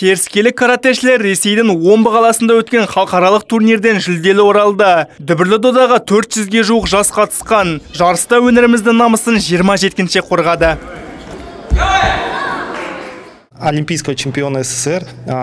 теріскелік каратэшілер ресейдің омбы қаласында өткен халықаралық турнирден жүлделі оралды дүбірлі додаға 400-ге жуық жас қатысқан жарыста өнерімізді намысын 27 жеткінші қорғады олимпийского чемпиона СССР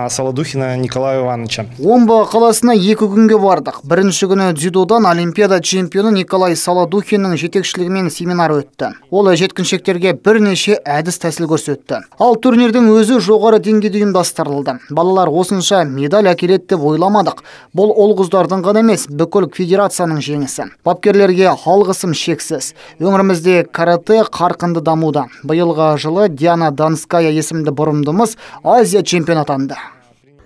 Солодухина Николая Ивановича. Омбы қаласына екі күнге бардық. Бірінші күні дзюдодан олимпиада чемпионы Николай Солодухиннің жетекшілігімен семинар өтті. Ол жеткіншектерге бірнеше әдіс тәсіл көрсетті. Ал турнирдің өзі жоғары деңгейде ұйымдастырылды. Балалар осынша медаль әкеледі деп ойламадық. Бұл ол қыздардың ғана емес, бүкіл федерацияның жеңісі. Бапкерлерге алғысым шексіз. Өңірімізде каратэ қарқынды дамуда. Биылғы жылы Диана Данская есімді бұрын азия чемпионы атанды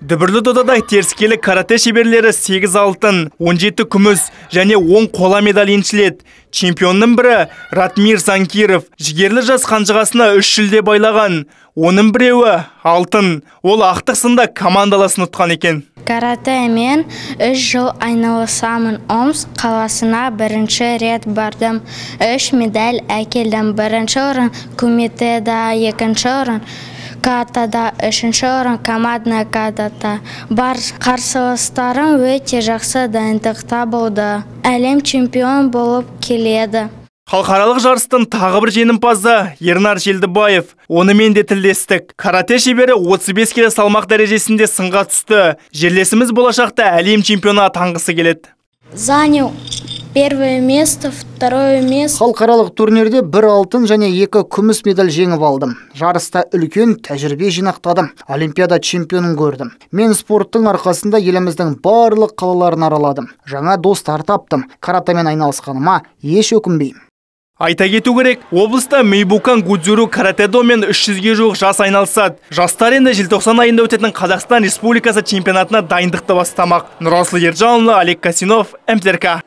дүбірлі додада теріскелі карате шеберлері 8 алтын 17 күміс және 10 қола медаль еншілет. чемпионның бірі ратмир занкиров жігерлі жас қанжығасына үш жүлде байлаған оның біреуі алтын ол ақтықсында командаласын ұтқан екен мен үш жыл айналысамын омск қаласына бірінші рет бардым үш медаль әкелдім бірінші орын кумитеда екінші орын катада үшінші орын командная катада бар қарсыластарым өте жақсы дайындықта болды әлем чемпион болып келеді халықаралық жарыстың тағы бір жеңімпазы ернар желдібаев онымен де тілдестік карате шебері 35 келі салмақ дәрежесінде сынға түсті жерлесіміз болашақта әлем чемпионы атанғысы келеді занял первое место второе место халықаралық турнирде бір алтын және екі күміс медаль жеңіп алдым жарыста үлкен тәжірибе жинақтадым олимпиада чемпионын көрдім мен спорттың арқасында еліміздің барлық қалаларын араладым жаңа достар таптым каратэмен айналысқаныма еш өкінбеймін Айта кету керек, облыста Мейбукан Гудзюру каратедо мен 300-ге жуық жас айналысады. Жастар енді желтоқсан айында өтетін Қазақстан Республикасы чемпионатына дайындықты бастамақ. Нұрасыл Ержанұлы, Олег Касинов, МТРК.